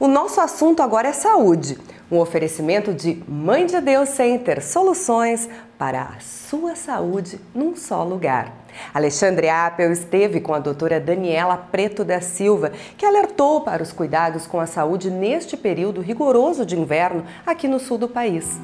O nosso assunto agora é saúde. Um oferecimento de Mãe de Deus Center soluções para a sua saúde num só lugar. Alexandre Appel esteve com a doutora Daniela Preto da Silva, que alertou para os cuidados com a saúde neste período rigoroso de inverno aqui no sul do país.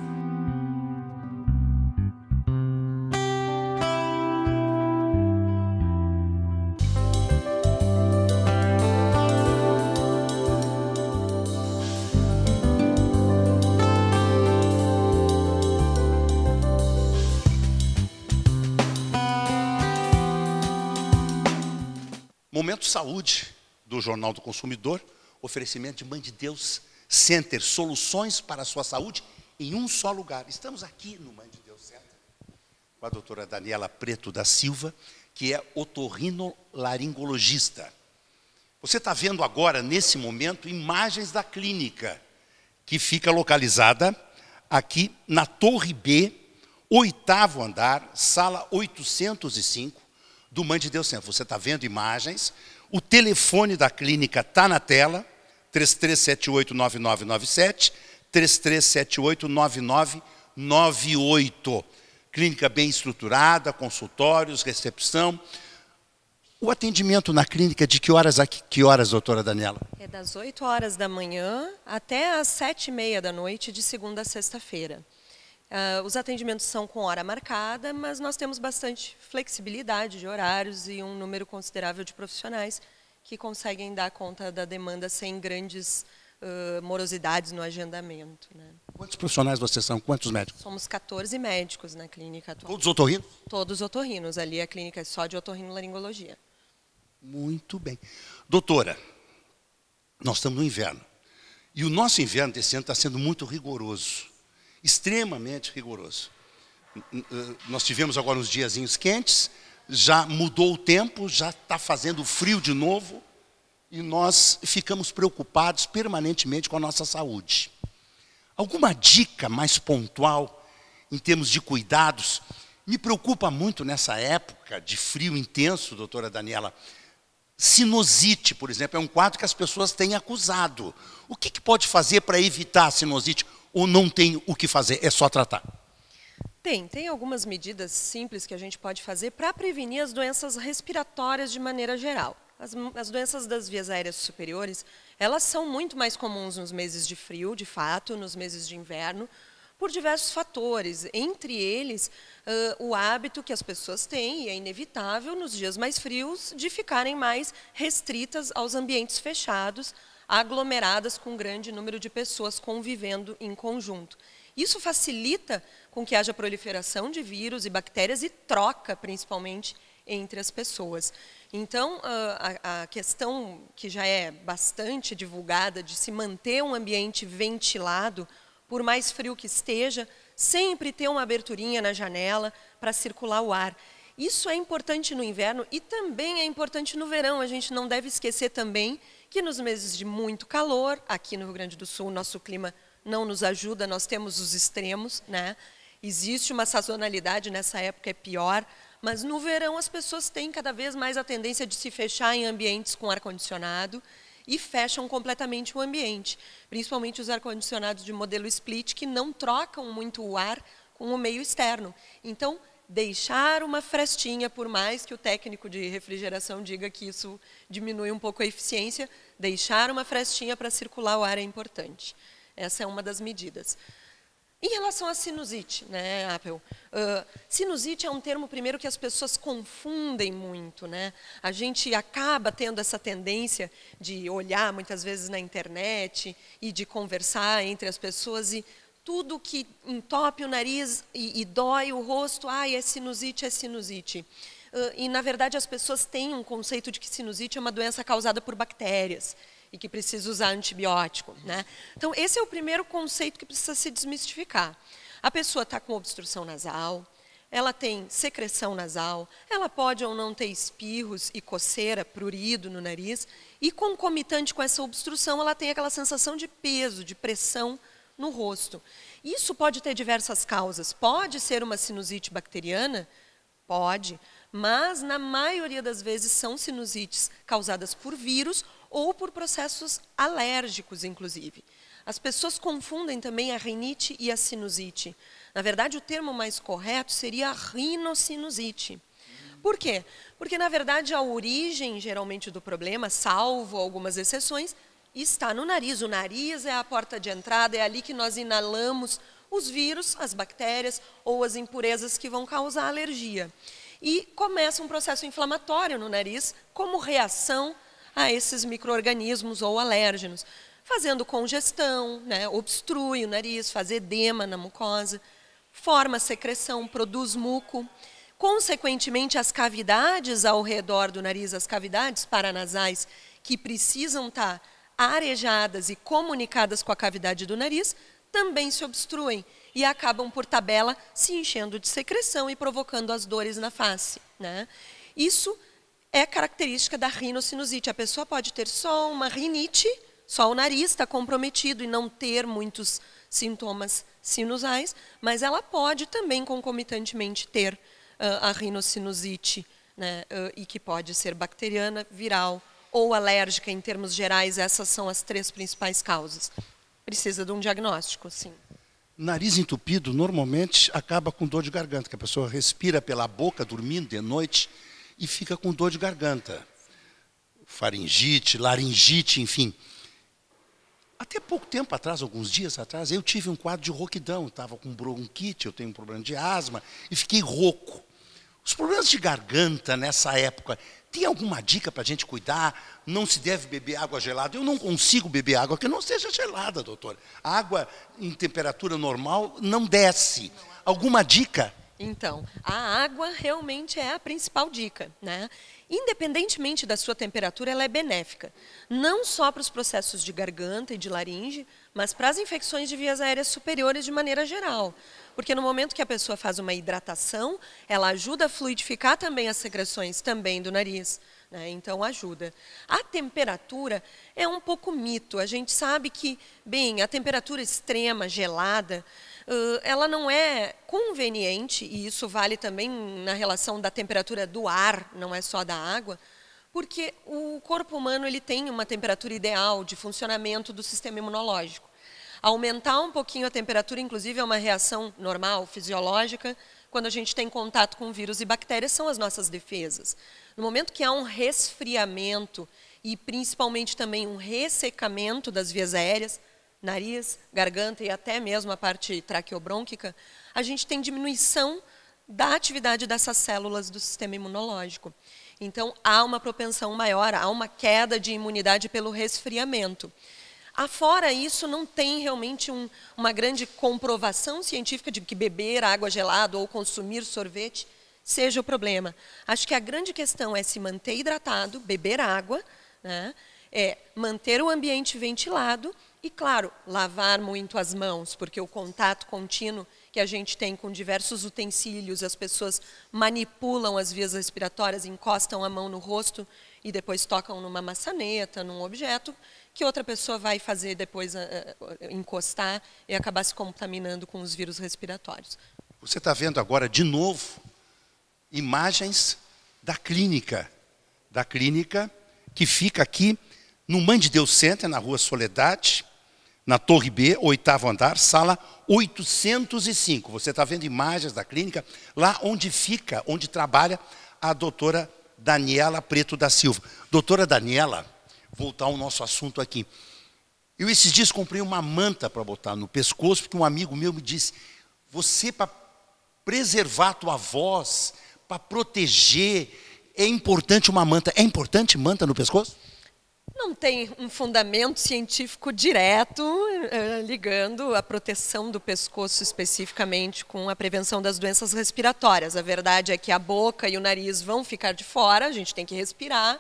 Momento Saúde, do Jornal do Consumidor, oferecimento de Mãe de Deus Center, soluções para a sua saúde em um só lugar. Estamos aqui no Mãe de Deus Center com a doutora Daniela Preto da Silva, que é otorrinolaringologista. Você está vendo agora, nesse momento, imagens da clínica, que fica localizada aqui na Torre B, oitavo andar, sala 805, do Mãe de Deus Centro. Você está vendo imagens, o telefone da clínica está na tela, 33789997, 33789998. Clínica bem estruturada, consultórios, recepção. O atendimento na clínica de que horas a que horas, doutora Daniela? É das 8 horas da manhã até às 7 e meia da noite, de segunda a sexta-feira. Uh, os atendimentos são com hora marcada, mas nós temos bastante flexibilidade de horários e um número considerável de profissionais que conseguem dar conta da demanda sem grandes uh, morosidades no agendamento. Né? Quantos profissionais vocês são? Quantos médicos? Somos 14 médicos na clínica atual. Todos otorrinos? Todos otorrinos. Ali a clínica é só de otorrinolaringologia. Muito bem. Doutora, nós estamos no inverno. E o nosso inverno desse ano está sendo muito rigoroso extremamente rigoroso. Nós tivemos agora uns diazinhos quentes, já mudou o tempo, já está fazendo frio de novo, e nós ficamos preocupados permanentemente com a nossa saúde. Alguma dica mais pontual em termos de cuidados? Me preocupa muito nessa época de frio intenso, doutora Daniela. Sinusite, por exemplo, é um quadro que as pessoas têm acusado. O que, que pode fazer para evitar a sinusite? ou não tem o que fazer, é só tratar? Tem, tem algumas medidas simples que a gente pode fazer para prevenir as doenças respiratórias de maneira geral. As, as, doenças das vias aéreas superiores, elas são muito mais comuns nos meses de frio, de fato, nos meses de inverno, por diversos fatores, entre eles uh, o hábito que as pessoas têm, e é inevitável nos dias mais frios, de ficarem mais restritas aos ambientes fechados, aglomeradas com um grande número de pessoas convivendo em conjunto. Isso facilita com que haja proliferação de vírus e bactérias e troca, principalmente, entre as pessoas. Então, ah, a, a, questão que já é bastante divulgada de se manter um ambiente ventilado, por mais frio que esteja, sempre ter uma aberturinha na janela para circular o ar. Isso é importante no inverno e também é importante no verão. A gente não deve esquecer também que nos meses de muito calor, aqui no Rio Grande do Sul, nosso clima não nos ajuda, nós temos os extremos, né? Existe uma sazonalidade, nessa época é pior, mas no verão as pessoas têm cada vez mais a tendência de se fechar em ambientes com ar-condicionado e fecham completamente o ambiente, principalmente os ar-condicionados de modelo split, que não trocam muito o ar com o meio externo. Então, deixar uma frestinha, por mais que o técnico de refrigeração diga que isso diminui um pouco a eficiência, deixar uma frestinha para circular o ar é importante. Essa é uma das medidas. Em relação à sinusite, né, Apple? Uh, sinusite é um termo, primeiro, que as pessoas confundem muito, né? A gente acaba tendo essa tendência de olhar, muitas vezes, na internet e de conversar entre as pessoas e tudo que entope o nariz e, e dói o rosto, ai, é sinusite, é sinusite. Uh, e, na verdade, as pessoas têm um conceito de que sinusite é uma doença causada por bactérias e que precisa usar antibiótico. Né? Então, esse é o primeiro conceito que precisa se desmistificar. A pessoa está com obstrução nasal, ela tem secreção nasal, ela pode ou não ter espirros e coceira, prurido no nariz, e concomitante com essa obstrução, ela tem aquela sensação de peso, de pressão no rosto. Isso pode ter diversas causas. Pode ser uma sinusite bacteriana? Pode. Mas, na maioria das vezes, são sinusites causadas por vírus ou por processos alérgicos, inclusive. As pessoas confundem também a rinite e a sinusite. Na verdade, o termo mais correto seria a rinocinusite. Por quê? Porque, na verdade, a origem, geralmente, do problema, salvo algumas exceções, está no nariz. O nariz é a porta de entrada, é ali que nós inalamos os vírus, as bactérias ou as impurezas que vão causar alergia. E começa um processo inflamatório no nariz como reação a esses micro-organismos ou alérgenos, fazendo congestão, né, obstrui o nariz, faz edema na mucosa, forma secreção, produz muco. Consequentemente, as cavidades ao redor do nariz, as cavidades paranasais, que precisam estar tá arejadas e comunicadas com a cavidade do nariz também se obstruem e acabam, por tabela, se enchendo de secreção e provocando as dores na face. Né? Isso é característica da rinocinusite. A pessoa pode ter só uma rinite, só o nariz está comprometido e não ter muitos sintomas sinusais, mas ela pode também concomitantemente ter uh, a rinocinusite, né, uh, e que pode ser bacteriana, viral ou alérgica, em termos gerais, essas são as três principais causas. Precisa de um diagnóstico, sim. Nariz entupido normalmente acaba com dor de garganta, que a pessoa respira pela boca dormindo de noite e fica com dor de garganta. Faringite, laringite, enfim. Até pouco tempo atrás, alguns dias atrás, eu tive um quadro de rouquidão. Estava com bronquite, eu tenho um problema de asma e fiquei rouco. Os problemas de garganta nessa época, tem alguma dica para a gente cuidar? Não se deve beber água gelada. Eu não consigo beber água que não seja gelada, doutor. A água em temperatura normal não desce. Alguma dica? Então, a água realmente é a principal dica, né? Independentemente da sua temperatura, ela é benéfica, não só para os processos de garganta e de laringe, mas para as infecções de vias aéreas superiores de maneira geral. Porque no momento que a pessoa faz uma hidratação, ela ajuda a fluidificar também as secreções também do nariz. Né? Então, ajuda. A temperatura é um pouco mito. A gente sabe que, bem, a temperatura extrema, gelada, ela não é conveniente, e isso vale também na relação da temperatura do ar, não é só da água, porque o corpo humano ele tem uma temperatura ideal de funcionamento do sistema imunológico. Aumentar um pouquinho a temperatura, inclusive, é uma reação normal, fisiológica, quando a gente tem contato com vírus e bactérias, são as nossas defesas. No momento que há um resfriamento e principalmente também um ressecamento das vias aéreas, nariz, garganta e até mesmo a parte traqueobrônquica, a gente tem diminuição da atividade dessas células do sistema imunológico. Então, há uma propensão maior, há uma queda de imunidade pelo resfriamento. Afora isso, não tem realmente um, uma grande comprovação científica de que beber água gelada ou consumir sorvete seja o problema. Acho que a grande questão é se manter hidratado, beber água, né? é manter o ambiente ventilado e, claro, lavar muito as mãos, porque o contato contínuo que a gente tem com diversos utensílios, as pessoas manipulam as vias respiratórias, encostam a mão no rosto e depois tocam numa maçaneta, num objeto, que outra pessoa vai fazer depois eh, eh, eh, encostar e acabar se contaminando com os vírus respiratórios. Você está vendo agora de novo imagens da clínica, da clínica que fica aqui no Mãe de Deus Center, na Rua Soledade, na Torre B, oitavo andar, sala 805. Você está vendo imagens da clínica, lá onde fica, onde trabalha a doutora Daniela Preto da Silva. Doutora Daniela, voltar ao nosso assunto aqui. Eu esses dias comprei uma manta para botar no pescoço, porque um amigo meu me disse: você, para preservar a tua voz, para proteger, é importante uma manta. É importante manta no pescoço? Não tem um fundamento científico direto eh, ligando a proteção do pescoço especificamente com a prevenção das doenças respiratórias. A verdade é que a boca e o nariz vão ficar de fora, a gente tem que respirar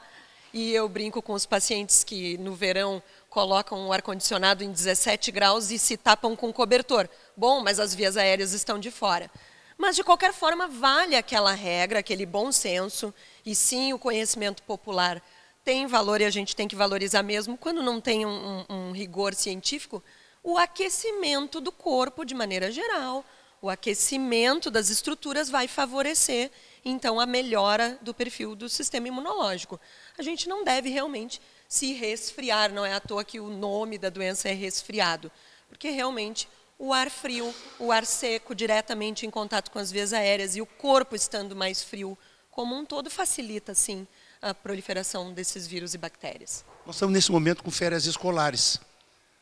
e eu brinco com os pacientes que no verão colocam o ar-condicionado em 17 graus e se tapam com cobertor. Bom, mas as vias aéreas estão de fora. Mas, de qualquer forma, vale aquela regra, aquele bom senso, e sim, o conhecimento popular tem valor e a gente tem que valorizar mesmo, quando não tem um, um, um rigor científico, o aquecimento do corpo de maneira geral. O aquecimento das estruturas vai favorecer então a melhora do perfil do sistema imunológico. A gente não deve realmente se resfriar, não é à toa que o nome da doença é resfriado, porque realmente o ar frio, o ar seco, diretamente em contato com as vias aéreas e o corpo estando mais frio, como um todo, facilita, sim, a proliferação desses vírus e bactérias. Nós estamos nesse momento com férias escolares.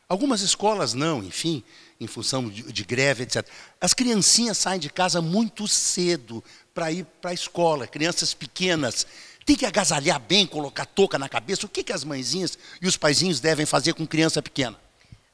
Algumas escolas não, enfim, em função de, de greve, etc. As criancinhas saem de casa muito cedo para ir para a escola, crianças pequenas. Tem que agasalhar bem, colocar touca na cabeça. O que, que as mãezinhas e os paizinhos devem fazer com criança pequena?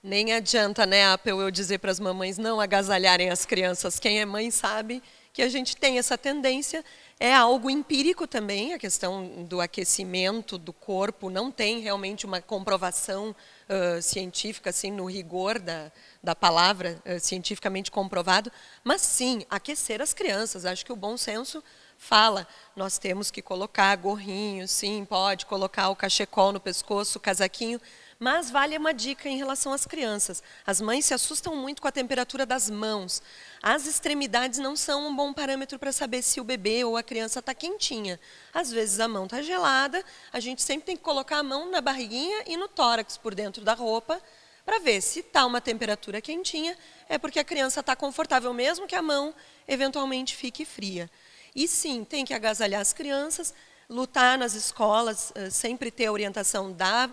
Nem adianta, né, Apple, eu dizer para as mamães não agasalharem as crianças. Quem é mãe sabe que a gente tem essa tendência. É algo empírico também, a questão do aquecimento do corpo não tem realmente uma comprovação uh, científica, assim, no rigor da, da palavra, uh, cientificamente comprovado, mas sim, aquecer as crianças. Acho que o bom senso fala, nós temos que colocar gorrinho, sim, pode colocar o cachecol no pescoço, o casaquinho, mas vale uma dica em relação às crianças. As mães se assustam muito com a temperatura das mãos. As extremidades não são um bom parâmetro para saber se o bebê ou a criança está quentinha. Às vezes a mão está gelada, a gente sempre tem que colocar a mão na barriguinha e no tórax por dentro da roupa para ver se está uma temperatura quentinha, é porque a criança está confortável mesmo que a mão eventualmente fique fria. E sim, tem que agasalhar as crianças, lutar nas escolas, eh, sempre ter a orientação da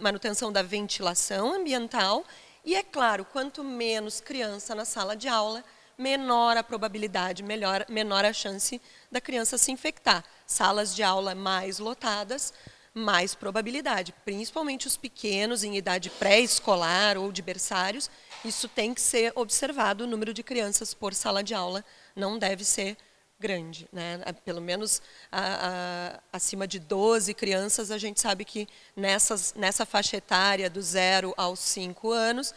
manutenção da ventilação ambiental. E é claro, quanto menos criança na sala de aula, menor a probabilidade, melhor, menor a chance da criança se infectar. Salas de aula mais lotadas, mais probabilidade, principalmente os pequenos em idade pré-escolar ou de berçários, isso tem que ser observado, o número de crianças por sala de aula não deve ser grande. Né? É, pelo menos a, a, acima de 12 crianças, a gente sabe que nessas, nessa faixa etária do 0 aos 5 anos, uh,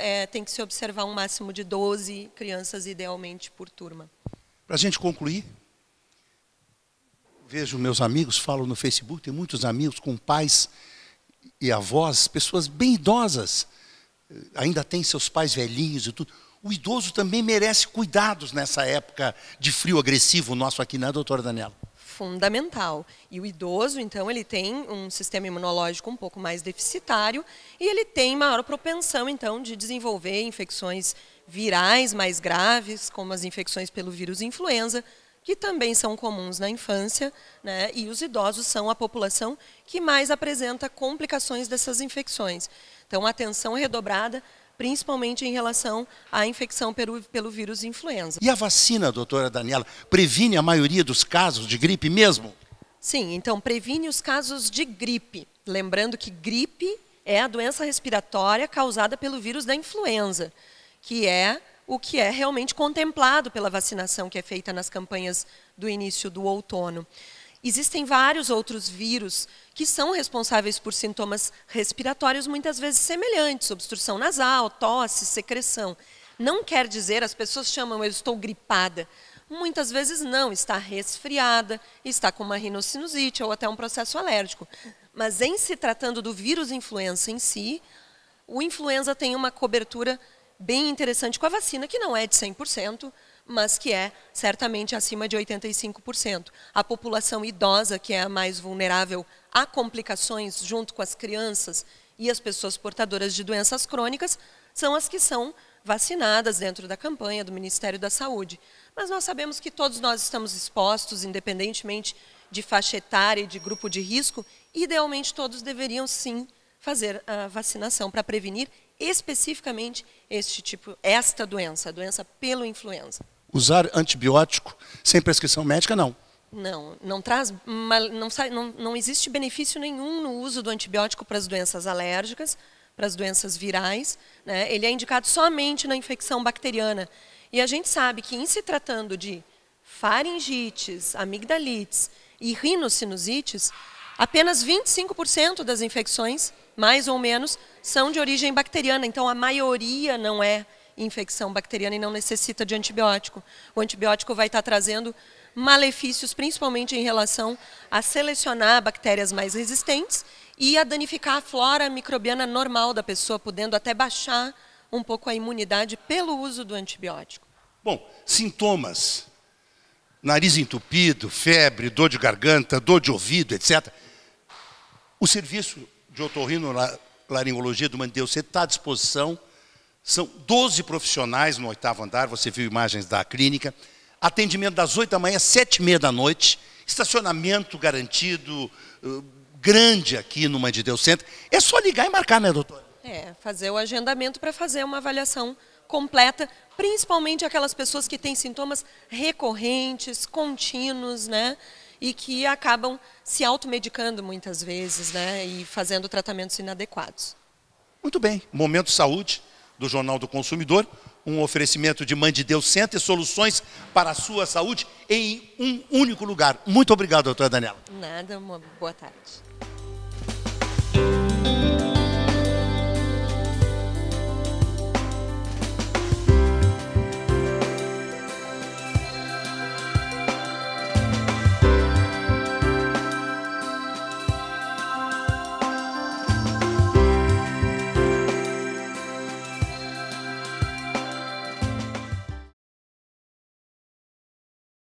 é, tem que se observar um máximo de 12 crianças, idealmente, por turma. Para a gente concluir, vejo meus amigos, falo no Facebook, tem muitos amigos com pais e avós, pessoas bem idosas, ainda têm seus pais velhinhos e tudo o idoso também merece cuidados nessa época de frio agressivo nosso aqui, né, doutora Daniela? fundamental. E o idoso, então, ele tem um sistema imunológico um pouco mais deficitário e ele tem maior propensão, então, de desenvolver infecções virais mais graves, como as infecções pelo vírus influenza, que também são comuns na infância, né? e os idosos são a população que mais apresenta complicações dessas infecções. Então, atenção redobrada principalmente em relação à infecção pelo, pelo vírus influenza. E a vacina, doutora Daniela, previne a maioria dos casos de gripe mesmo? Sim, então previne os casos de gripe. Lembrando que gripe é a doença respiratória causada pelo vírus da influenza, que é o que é realmente contemplado pela vacinação que é feita nas campanhas do início do outono. Existem vários outros vírus que são responsáveis por sintomas respiratórios muitas vezes semelhantes, obstrução nasal, tosse, secreção. Não quer dizer, as pessoas chamam, eu estou gripada. Muitas vezes não, está resfriada, está com uma rinocinusite ou até um processo alérgico. Mas em se tratando do vírus influenza em si, o influenza tem uma cobertura bem interessante com a vacina, que não é de 100%, mas que é certamente acima de 85%. A população idosa, que é a mais vulnerável a complicações, junto com as crianças e as pessoas portadoras de doenças crônicas, são as que são vacinadas dentro da campanha do Ministério da Saúde. Mas nós sabemos que todos nós estamos expostos, independentemente de faixa etária e de grupo de risco, idealmente todos deveriam sim fazer a vacinação para prevenir especificamente este tipo, esta doença, a doença pelo influenza usar antibiótico sem prescrição médica, não. Não, não traz, não, não, não existe benefício nenhum no uso do antibiótico para as doenças alérgicas, para as doenças virais. Né? Ele é indicado somente na infecção bacteriana. E a gente sabe que em se tratando de faringites, amigdalites e rinocinusites, apenas 25% das infecções, mais ou menos, são de origem bacteriana. Então, a maioria não é infecção bacteriana e não necessita de antibiótico. O antibiótico vai estar trazendo malefícios, principalmente em relação a selecionar bactérias mais resistentes e a danificar a flora microbiana normal da pessoa, podendo até baixar um pouco a imunidade pelo uso do antibiótico. Bom, sintomas: nariz entupido, febre, dor de garganta, dor de ouvido, etc. O serviço de otorrino laringologia do Mandeu, você está à disposição são 12 profissionais no oitavo andar, você viu imagens da clínica. Atendimento das 8 da manhã às 7 e meia da noite. Estacionamento garantido, eh, grande aqui no Mãe de Deus Centro. É só ligar e marcar, né, doutora? É, fazer o agendamento para fazer uma avaliação completa, principalmente aquelas pessoas que têm sintomas recorrentes, contínuos, né? E que acabam se automedicando muitas vezes, né? E fazendo tratamentos inadequados. Muito bem. Momento saúde do Jornal do Consumidor, um oferecimento de Mãe de Deus Center, soluções para a sua saúde em um único lugar. Muito obrigado, doutora Daniela. Nada, uma boa tarde.